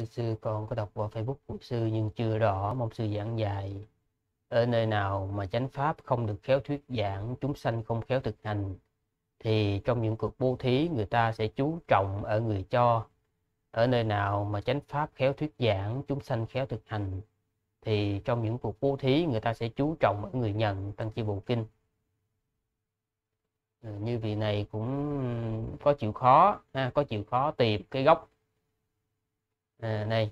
thưa sư con có đọc qua facebook của sư nhưng chưa rõ mong sư giảng dạy ở nơi nào mà chánh pháp không được khéo thuyết giảng chúng sanh không khéo thực hành thì trong những cuộc bố thí người ta sẽ chú trọng ở người cho ở nơi nào mà chánh pháp khéo thuyết giảng chúng sanh khéo thực hành thì trong những cuộc bố thí người ta sẽ chú trọng ở người nhận tăng chi bộ kinh ừ, như vị này cũng có chịu khó ha, có chịu khó tìm cái gốc Ờ, này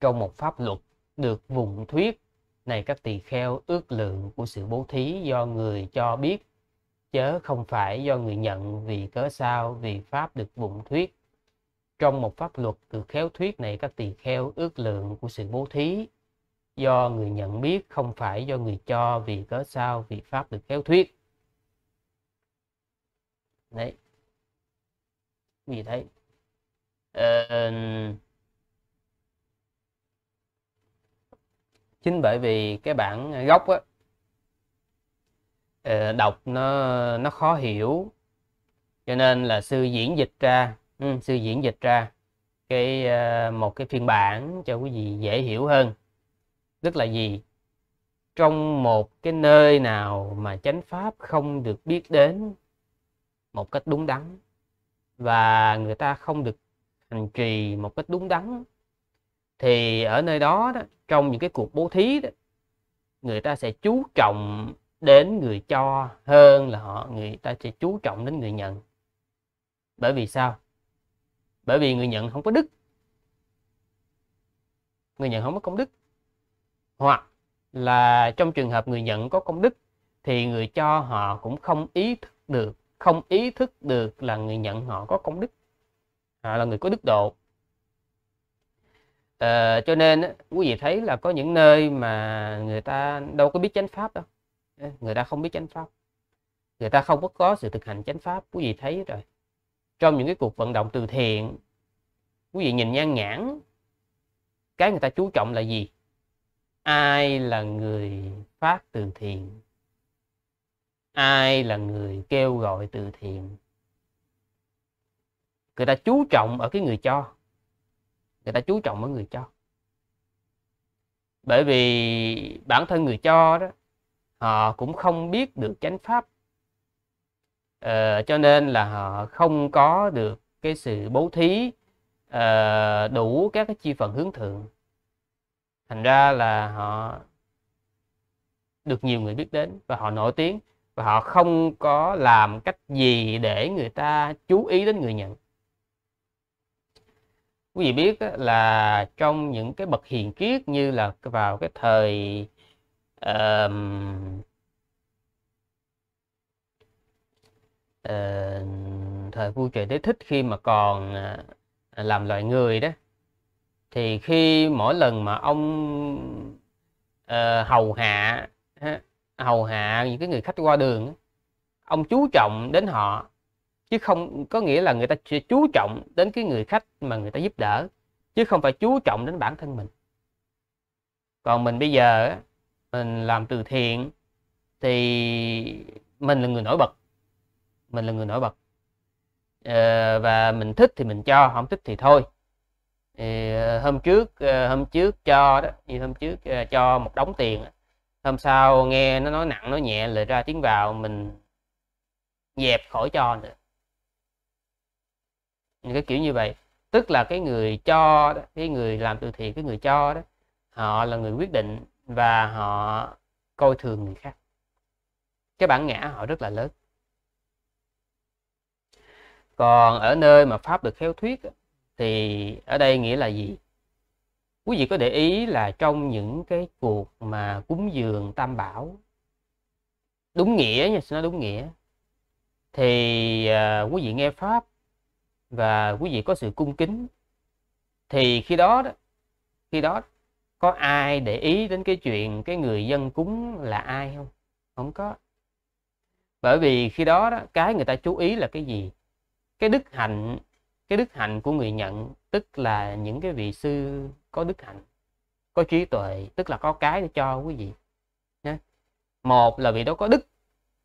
trong một pháp luật được vùng thuyết này các tỳ kheo ước lượng của sự bố thí do người cho biết chớ không phải do người nhận vì cớ sao vì pháp được vùng thuyết trong một pháp luật được khéo thuyết này các tỳ kheo ước lượng của sự bố thí do người nhận biết không phải do người cho vì cớ sao vì pháp được khéo thuyết đấy vì thấy uh, chính bởi vì cái bản gốc á uh, đọc nó nó khó hiểu cho nên là sư diễn dịch ra ừ, sư diễn dịch ra cái uh, một cái phiên bản cho quý vị dễ hiểu hơn tức là gì trong một cái nơi nào mà chánh pháp không được biết đến một cách đúng đắn và người ta không được hành trì một cách đúng đắn thì ở nơi đó, đó trong những cái cuộc bố thí đó, người ta sẽ chú trọng đến người cho hơn là họ người ta sẽ chú trọng đến người nhận bởi vì sao bởi vì người nhận không có đức người nhận không có công đức hoặc là trong trường hợp người nhận có công đức thì người cho họ cũng không ý thức được không ý thức được là người nhận họ có công đức à, là người có đức độ à, cho nên quý vị thấy là có những nơi mà người ta đâu có biết chánh pháp đâu người ta không biết chánh pháp người ta không có có sự thực hành chánh pháp quý vị thấy rồi trong những cái cuộc vận động từ thiện quý vị nhìn nhan nhãn cái người ta chú trọng là gì ai là người phát từ thiện ai là người kêu gọi từ thiện người ta chú trọng ở cái người cho người ta chú trọng ở người cho bởi vì bản thân người cho đó họ cũng không biết được chánh pháp ờ, cho nên là họ không có được cái sự bố thí uh, đủ các cái chi phần hướng thượng thành ra là họ được nhiều người biết đến và họ nổi tiếng và họ không có làm cách gì để người ta chú ý đến người nhận quý vị biết là trong những cái bậc hiền triết như là vào cái thời uh, uh, thời vua trời đế thích khi mà còn à, làm loài người đó thì khi mỗi lần mà ông uh, hầu hạ hầu hạ những cái người khách qua đường ông chú trọng đến họ chứ không có nghĩa là người ta chú trọng đến cái người khách mà người ta giúp đỡ chứ không phải chú trọng đến bản thân mình còn mình bây giờ mình làm từ thiện thì mình là người nổi bật mình là người nổi bật ờ, và mình thích thì mình cho không thích thì thôi ờ, hôm trước ờ, hôm trước cho đó như hôm trước cho một đống tiền hôm sau nghe nó nói nặng nói nhẹ lại ra tiếng vào mình dẹp khỏi cho nữa cái kiểu như vậy tức là cái người cho đó, cái người làm từ thiện cái người cho đó họ là người quyết định và họ coi thường người khác cái bản ngã họ rất là lớn còn ở nơi mà pháp được khéo thuyết thì ở đây nghĩa là gì quý vị có để ý là trong những cái cuộc mà cúng dường tam bảo đúng nghĩa nha nó đúng nghĩa thì uh, quý vị nghe pháp và quý vị có sự cung kính thì khi đó khi đó có ai để ý đến cái chuyện cái người dân cúng là ai không không có bởi vì khi đó, đó cái người ta chú ý là cái gì cái đức hạnh cái đức hạnh của người nhận tức là những cái vị sư có đức hạnh có trí tuệ tức là có cái để cho quý vị Nha. một là vị đó có đức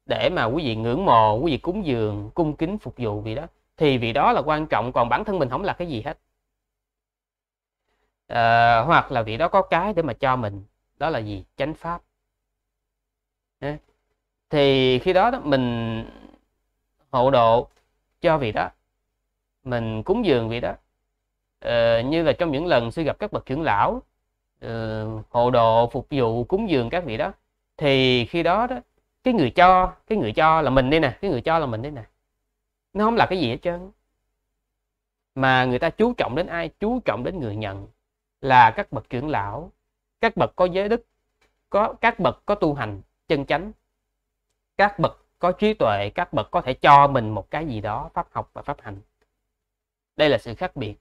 để mà quý vị ngưỡng mộ quý vị cúng dường cung kính phục vụ vị đó thì vì đó là quan trọng còn bản thân mình không là cái gì hết à, hoặc là vì đó có cái để mà cho mình đó là gì chánh pháp thì khi đó, đó mình hộ độ cho vị đó mình cúng dường vị đó à, như là trong những lần suy gặp các bậc trưởng lão ờ, hộ độ phục vụ cúng dường các vị đó thì khi đó đó cái người cho cái người cho là mình đây nè cái người cho là mình đây nè nó không là cái gì hết trơn mà người ta chú trọng đến ai chú trọng đến người nhận là các bậc trưởng lão các bậc có giới đức có các bậc có tu hành chân chánh các bậc có trí tuệ các bậc có thể cho mình một cái gì đó pháp học và pháp hành đây là sự khác biệt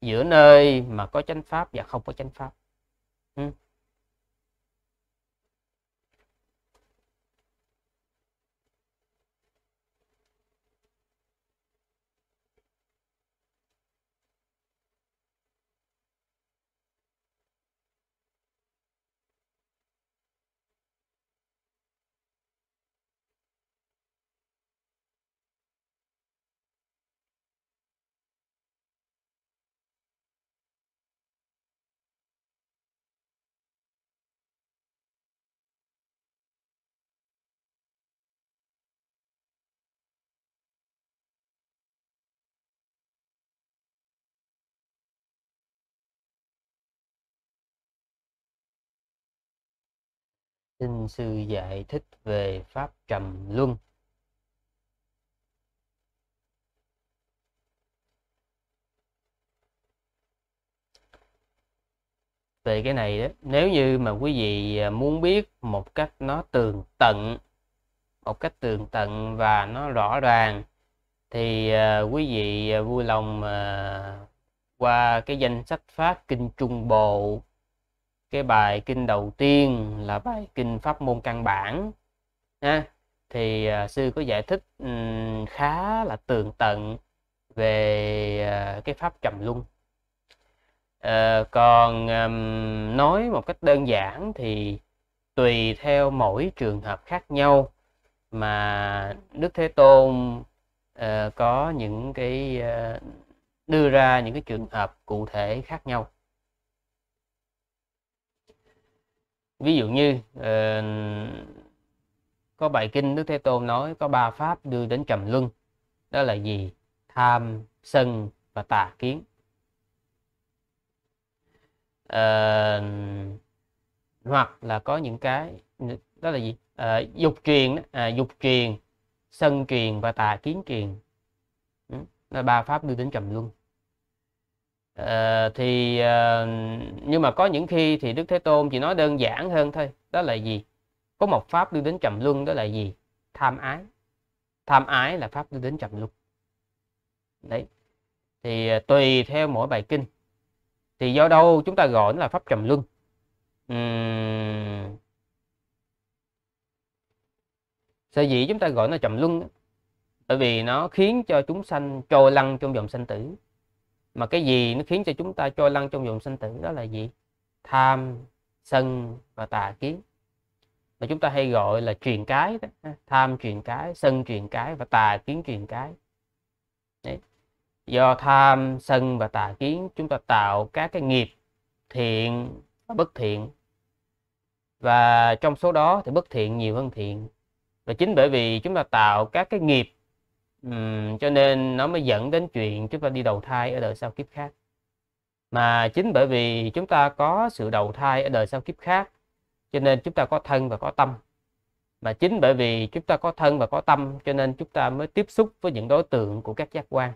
giữa nơi mà có chánh pháp và không có chánh pháp ừ. xin sư giải thích về pháp trầm luân về cái này đó nếu như mà quý vị à, muốn biết một cách nó tường tận một cách tường tận và nó rõ ràng thì à, quý vị à, vui lòng qua cái danh sách pháp kinh trung bộ cái bài kinh đầu tiên là bài kinh pháp môn căn bản ha thì à, sư có giải thích khá là tường tận về à, cái pháp trầm luân uh, còn nói một cách đơn giản thì tùy theo mỗi trường hợp khác nhau mà đức thế tôn uh, có những cái ờ, đưa ra những cái trường hợp cụ thể khác nhau ví dụ như uh, có bài kinh đức thế tôn nói có ba pháp đưa đến trầm luân đó là gì tham sân và tà kiến uh, hoặc là có những cái đó là gì à, dục truyền à, dục truyền sân truyền và tà kiến truyền ừ, là ba pháp đưa đến trầm luân Ờ, thì à, nhưng mà có những khi thì đức thế tôn chỉ nói đơn giản hơn thôi đó là gì có một pháp đưa đến trầm luân đó là gì tham ái tham ái là pháp đưa đến trầm luân đấy thì à, tùy theo mỗi bài kinh thì do đâu chúng ta gọi là pháp trầm luân uhm... sở dĩ chúng ta gọi nó trầm luân bởi vì nó khiến cho chúng sanh trôi lăn trong dòng sanh tử mà cái gì nó khiến cho chúng ta trôi lăn trong vòng sinh tử đó là gì tham sân và tà kiến mà chúng ta hay gọi là truyền cái đó. tham truyền cái sân truyền cái và tà kiến truyền cái Đấy. do tham sân và tà kiến chúng ta tạo các cái nghiệp thiện và bất thiện và trong số đó thì bất thiện nhiều hơn thiện và chính bởi vì chúng ta tạo các cái nghiệp uhm, cho nên nó mới dẫn đến chuyện chúng ta đi đầu thai ở đời sau kiếp khác mà chính bởi vì chúng ta có sự đầu thai ở đời sau kiếp khác cho nên chúng ta có thân và có tâm mà chính bởi vì chúng ta có thân và có tâm cho nên chúng ta mới tiếp xúc với những đối tượng của các giác quan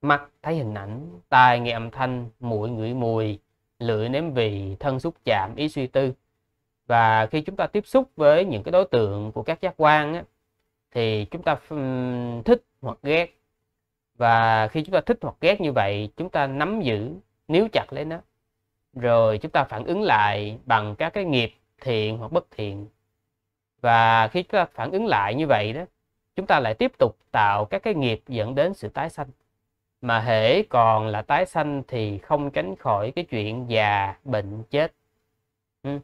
mắt thấy hình ảnh tai nghe âm thanh mũi ngửi mùi lưỡi nếm vị thân xúc chạm ý suy tư và khi chúng ta tiếp xúc với những cái đối tượng của các giác quan á, thì chúng ta thích hoặc ghét và khi chúng ta thích hoặc ghét như vậy chúng ta nắm giữ níu chặt lấy nó rồi chúng ta phản ứng lại bằng các cái nghiệp thiện hoặc bất thiện và khi chúng ta phản ứng lại như vậy đó chúng ta lại tiếp tục tạo các cái nghiệp dẫn đến sự tái sanh mà hễ còn là tái sanh thì không tránh khỏi cái chuyện già bệnh chết ừ.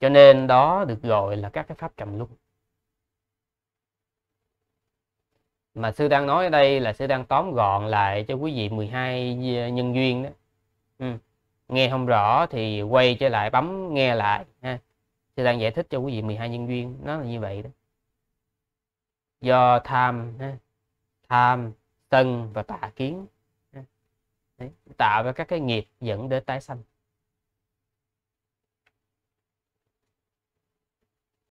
cho nên đó được gọi là các cái pháp trầm luân mà sư đang nói ở đây là sư đang tóm gọn lại cho quý vị 12 ờ, nhân duyên đó ừ. nghe không rõ thì quay trở lại bấm nghe lại ha sư đang giải thích cho quý vị 12 nhân duyên nó là như vậy đó do tham ha. tham sân và tà kiến ha. Đấy. tạo ra các cái nghiệp dẫn đến tái sanh